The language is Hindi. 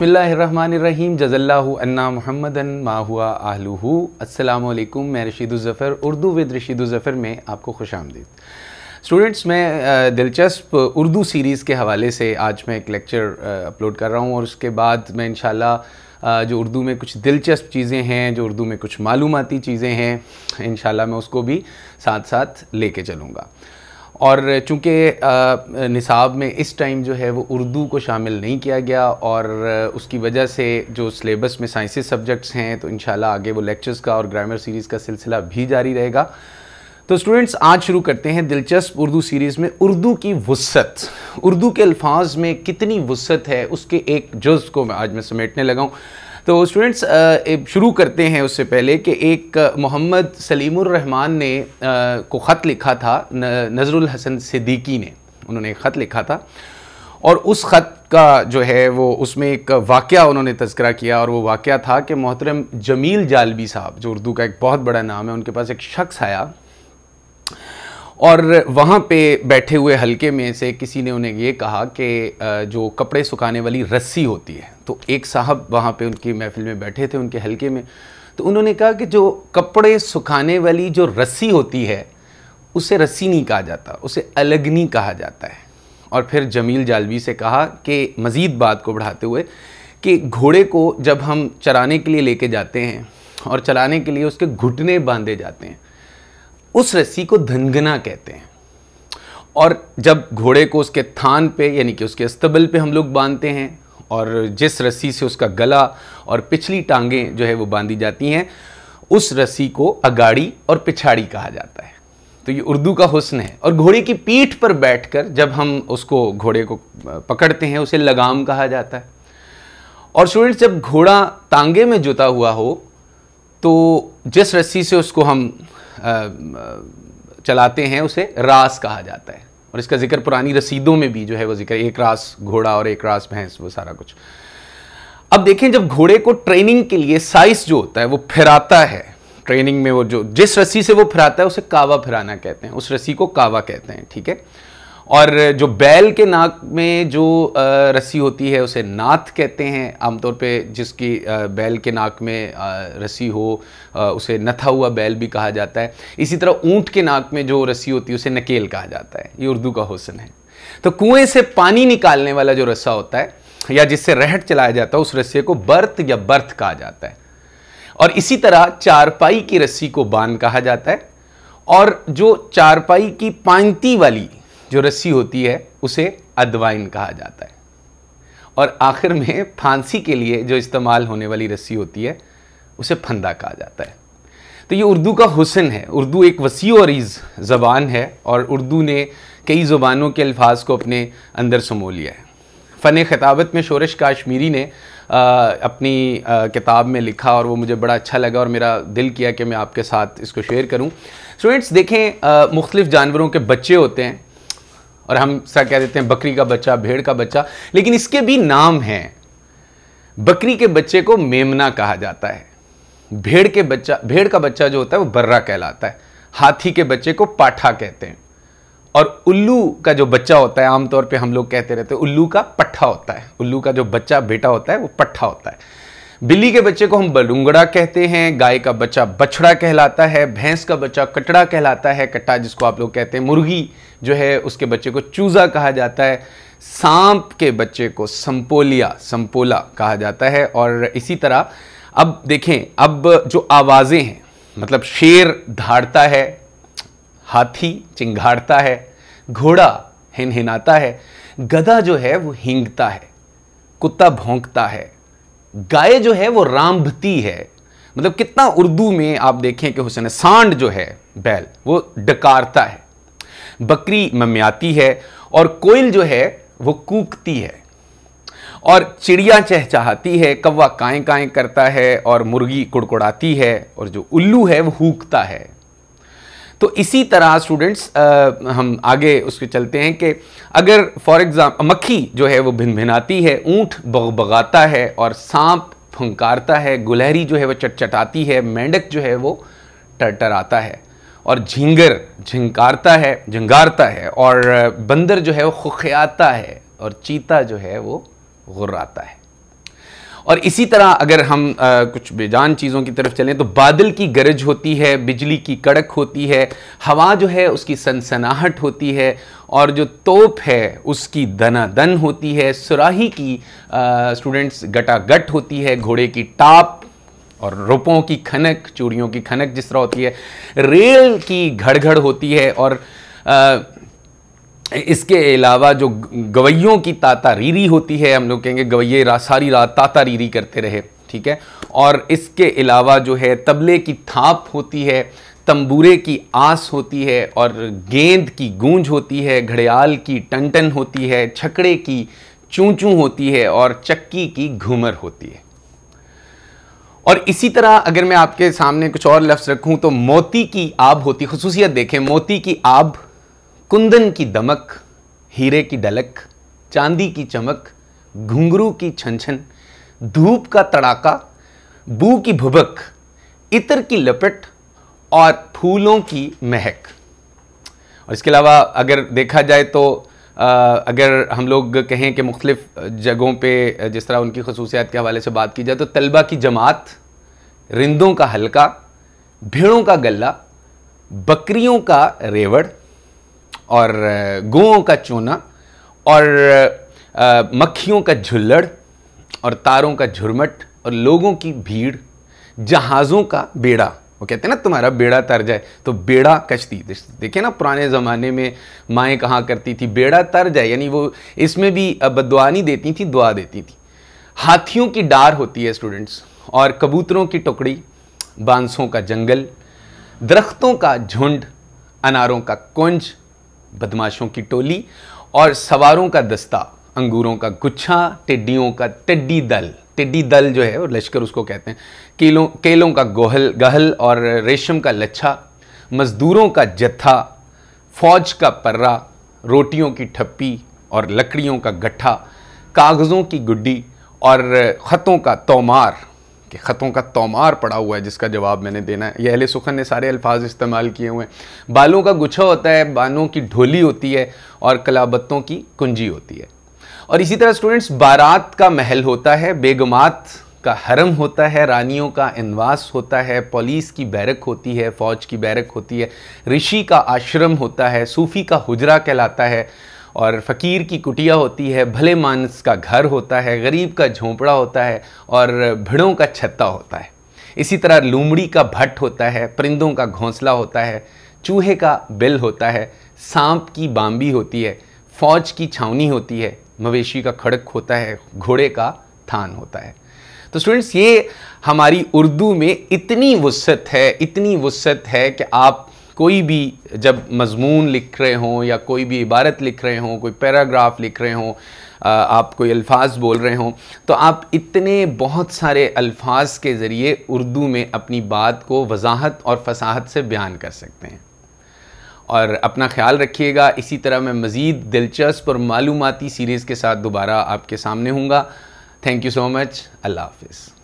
बसमीम जज़ल्लान्ना महमदन माहुआ आलू असलकम मैं रशीदुलज़फ़र उर्दू विद रशीदुलज़फ़र में आपको खुश आमदीद स्टूडेंट्स मैं दिलचस्प उर्दू सीरीज़ के हवाले से आज मैं एक लेक्चर अपलोड कर रहा हूँ और उसके बाद मैं इन जो उर्दू में कुछ दिलचस्प चीज़ें हैं जो उर्दू में कुछ मालूमती चीज़ें हैं इन मैं उसको भी साथ साथ ले कर चलूँगा और चूँकि निसाब में इस टाइम जो है वो उर्दू को शामिल नहीं किया गया और उसकी वजह से जो सिलेबस में साइंसिस सब्जेक्ट्स हैं तो इन आगे वो लेक्चर्स का और ग्रामर सीरीज़ का सिलसिला भी जारी रहेगा तो स्टूडेंट्स आज शुरू करते हैं दिलचस्प उर्दू सीरीज़ में उर्दू की वसत उर्दू के अल्फाज में कितनी वसत है उसके एक जुज़ को मैं आज मैं समेटने लगाऊँ तो स्टूडेंट्स शुरू करते हैं उससे पहले कि एक मोहम्मद सलीमरहमान ने को ख़त लिखा था नज़रुल हसन सिद्दीकी ने उन्होंने ख़त लिखा था और उस ख़त का जो है वो उसमें एक वाक़ उन्होंने तस्करा किया और वो वाक़ था कि मोहतरम जमील जालबी साहब जो उर्दू का एक बहुत बड़ा नाम है उनके पास एक शख्स आया और वहाँ पे बैठे हुए हल्के में से किसी ने उन्हें ये कहा कि जो कपड़े सुखाने वाली रस्सी होती है तो एक साहब वहाँ पे उनकी महफिल में बैठे थे उनके हल्के में तो उन्होंने कहा कि जो कपड़े सुखाने वाली जो रस्सी होती है उसे रस्सी नहीं कहा जाता उसे अलगनी कहा जाता है और फिर जमील जालवी से कहा कि मज़ीद बात को बढ़ाते हुए कि घोड़े को जब हम चराने के लिए लेके जाते हैं और चलाने के लिए उसके घुटने बांधे जाते हैं उस रस्सी को धनगना कहते हैं और जब घोड़े को उसके थान पे यानी कि उसके अस्तबल पे हम लोग बांधते हैं और जिस रस्सी से उसका गला और पिछली टांगें जो है वो बांधी जाती हैं उस रस्सी को अगाड़ी और पिछाड़ी कहा जाता है तो ये उर्दू का हुस्न है और घोड़े की पीठ पर बैठकर जब हम उसको घोड़े को पकड़ते हैं उसे लगाम कहा जाता है और स्टूडेंट्स जब घोड़ा तांगे में जुता हुआ हो तो जिस रस्सी से उसको हम चलाते हैं उसे रास कहा जाता है और इसका जिक्र पुरानी रसीदों में भी जो है वो जिक्र एक रास घोड़ा और एक रास भैंस वो सारा कुछ अब देखें जब घोड़े को ट्रेनिंग के लिए साइस जो होता है वो फिराता है ट्रेनिंग में वो जो जिस रस्सी से वो फिराता है उसे कावा फिराना कहते हैं उस रस्सी को कावा कहते हैं ठीक है और जो बैल के नाक में जो रस्सी होती है उसे नाथ कहते हैं आमतौर पे जिसकी बैल के नाक में रस्सी हो उसे नथा हुआ बैल भी कहा जाता है इसी तरह ऊँट के नाक में जो रस्सी होती है उसे नकेल कहा जाता है ये उर्दू का हुसन है तो कुएं से पानी निकालने वाला जो रस्सा होता है या जिससे रहट चलाया जाता है उस रस्से को बर्थ या बर्थ कहा जाता है और इसी तरह चारपाई की रस्सी को बांध कहा जाता है और जो चारपाई की पांति वाली जो रस्सी होती है उसे अदवाइन कहा जाता है और आखिर में फांसी के लिए जो इस्तेमाल होने वाली रस्सी होती है उसे फंदा कहा जाता है तो ये उर्दू का हुसन है उर्दू एक वसी और ज़बान है और उर्दू ने कई ज़ुबानों के अल्फाज को अपने अंदर समो लिया है फ़न खिताबत में शोरश काश्मीरी ने आ, अपनी आ, किताब में लिखा और वो मुझे बड़ा अच्छा लगा और मेरा दिल किया कि मैं आपके साथ इसको शेयर करूं स्टूडेंट्स देखें मुख्तलिफ़ जानवरों के बच्चे होते हैं और हम सा कह देते हैं बकरी का बच्चा भेड़ का बच्चा लेकिन इसके भी नाम हैं बकरी के बच्चे को मेमना कहा जाता है भेड़ के बच्चा भेड़ का बच्चा जो होता है वो बर्रा कहलाता है हाथी के बच्चे को पाठा कहते हैं और उल्लू का जो बच्चा होता है आमतौर पे हम लोग कहते रहते हैं उल्लू का पट्ठा होता है उल्लू का जो बच्चा बेटा होता है वो पट्ठा होता है बिल्ली के बच्चे को हम बलूंगड़ा कहते हैं गाय का बच्चा बछड़ा कहलाता है भैंस का बच्चा कटड़ा कहलाता है कट्टा जिसको आप लोग कहते हैं मुर्गी जो है उसके बच्चे को चूजा कहा जाता है सांप के बच्चे को संपोलिया संपोला कहा जाता है और इसी तरह अब देखें अब जो आवाज़ें हैं मतलब शेर धाड़ता है हाथी चिंगाड़ता है घोड़ा हिनहिनाता है गधा जो है वो हिंगता है कुत्ता भोंकता है गाय जो है वो रामभती है मतलब कितना उर्दू में आप देखें कि हुसैन सांड जो है बैल वो डकारता है बकरी मम्याती है और कोयल जो है वो कूकती है और चिड़िया चहचहाती है कौवा काएं काएं करता है और मुर्गी कुड़कुड़ाती है और जो उल्लू है वो हूकता है तो इसी तरह स्टूडेंट्स हम आगे उसके चलते हैं कि अगर फॉर एग्ज़ाम मक्खी जो है वो भिन भिनाती है ऊँट बगबगाता है और सांप फंकारता है गुलहरी जो है वो चटचटाती है मेंढक जो है वो टरटराता है और झिंगर झिंकारता है झिंगारता है और बंदर जो है वो खुखियाता है और चीता जो है वो गुर्राता है और इसी तरह अगर हम आ, कुछ बेजान चीज़ों की तरफ चलें तो बादल की गरज होती है बिजली की कड़क होती है हवा जो है उसकी सनसनाहट होती है और जो तोप है उसकी दनादन होती है सुराही की स्टूडेंट्स गटागट होती है घोड़े की टाप और रोपों की खनक चूड़ियों की खनक जिस तरह होती है रेल की घड़घड़ होती है और आ, इसके अलावा जो गवैयों की ताता रीरी होती है हम लोग कहेंगे गवैये रा, सारी रात ताता रीरी करते रहे ठीक है और इसके अलावा जो है तबले की थाप होती है तंबूरे की आस होती है और गेंद की गूंज होती है घड़ियाल की टनटन होती है छकड़े की चूचू होती है और चक्की की घूमर होती है और इसी तरह अगर मैं आपके सामने कुछ और लफ्ज़ रखूं तो मोती की आब होती खसूसियत देखें मोती की आब कुंदन की दमक हीरे की डलक चांदी की चमक घुंघरू की छनछन धूप का तड़ाका बू की भुबक इतर की लपट और फूलों की महक और इसके अलावा अगर देखा जाए तो अगर हम लोग कहें कि मुख्तलिफ जगहों पे जिस तरह उनकी खसूसियात के हवाले से बात की जाए तो तलबा की जमात रिंदों का हल्का भेड़ों का गला बकरियों का रेवड़ और गुओं का चूना और मक्खियों का झुल्लड़ और तारों का झुरमट और लोगों की भीड़ जहाज़ों का बेड़ा वो कहते हैं ना तुम्हारा बेड़ा तर जाए तो बेड़ा कश्ती देखिए ना पुराने ज़माने में माएँ कहाँ करती थी बेड़ा तर जाए यानी वो इसमें भी बदुआ नहीं देती थी दुआ देती थी हाथियों की डार होती है स्टूडेंट्स और कबूतरों की टुकड़ी बांसों का जंगल दरख्तों का झुंड अनारों का कुंज बदमाशों की टोली और सवारों का दस्ता अंगूरों का गुच्छा टिड्डियों का टिड्डी दल टिड्डी दल जो है और लश्कर उसको कहते हैं केलों केलों का गोहल गहल और रेशम का लच्छा मज़दूरों का जत्था फौज का पर्रा रोटियों की ठप्पी और लकड़ियों का गट्ठा कागज़ों की गुड्डी और ख़तों का तोमार कि ख़तों का तोमार पड़ा हुआ है जिसका जवाब मैंने देना है यह सुखन ने सारे अल्फाज इस्तेमाल किए हुए हैं बालों का गुच्छा होता है बालों की ढोली होती है और कलाबत्तों की कुंजी होती है और इसी तरह स्टूडेंट्स बारात का महल होता है बेगमात का हरम होता है रानियों का इनवास होता है पुलिस की बैरक होती है फ़ौज की बैरक होती है ऋषि का आश्रम होता है सूफ़ी का हुजरा कहलाता है और फ़कीर की कुटिया होती है भले मानस का घर होता है गरीब का झोंपड़ा होता है और भिड़ों का छत्ता होता है इसी तरह लूमड़ी का भट्ट होता है परिंदों का घोंसला होता है चूहे का बिल होता है सांप की बाम्बी होती है फौज की छावनी होती है मवेशी का खड़क होता है घोड़े का थान होता है तो स्टूडेंट्स ये हमारी उर्दू में इतनी वसत है इतनी वसत है कि आप कोई भी जब मजमून लिख रहे हों या कोई भी इबारत लिख रहे हों कोई पैराग्राफ लिख रहे हों आप कोई अल्फाज बोल रहे हों तो आप इतने बहुत सारे अल्फाज के ज़रिए उर्दू में अपनी बात को वजाहत और फसाहत से बयान कर सकते हैं और अपना ख्याल रखिएगा इसी तरह मैं मज़ीद दिलचस्प और मालूमती सीरीज़ के साथ दोबारा आपके सामने हूँगा थैंक यू सो मच अल्लाह हाफिज़